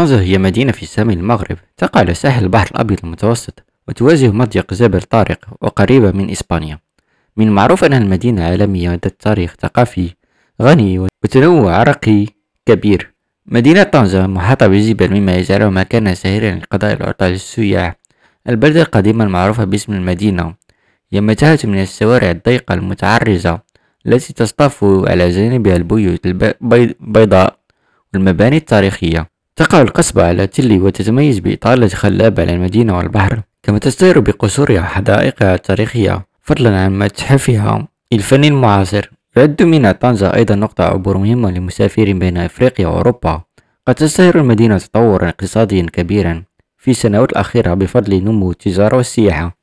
طنجة هي مدينة في شمال المغرب تقع على ساحل البحر الأبيض المتوسط وتواجه مضيق جبل طارق وقريبة من إسبانيا من المعروف أنها المدينة عالمية ذات تاريخ ثقافي غني وتنوع عرقي كبير مدينة طنجة محاطة بجبال مما يجعلها مكانا شهيرا لقضاء العطلة للسياح البلدة القديمة المعروفة باسم المدينة هي متاهة من الشوارع الضيقة المتعرجة التي تصطف على جانبها البيوت البيضاء والمباني التاريخية تقع القصبة على تلي وتتميز بإطالة خلابة للمدينة والبحر كما تزدهر بقصورها وحدائقها التاريخية فضلا عن متحفها الفني المعاصر يعد من طنجة أيضا نقطة عبور مهمة لمسافرين بين أفريقيا وأوروبا قد تزدهر المدينة تطورا اقتصاديا كبيرا في السنوات الأخيرة بفضل نمو التجارة والسياحة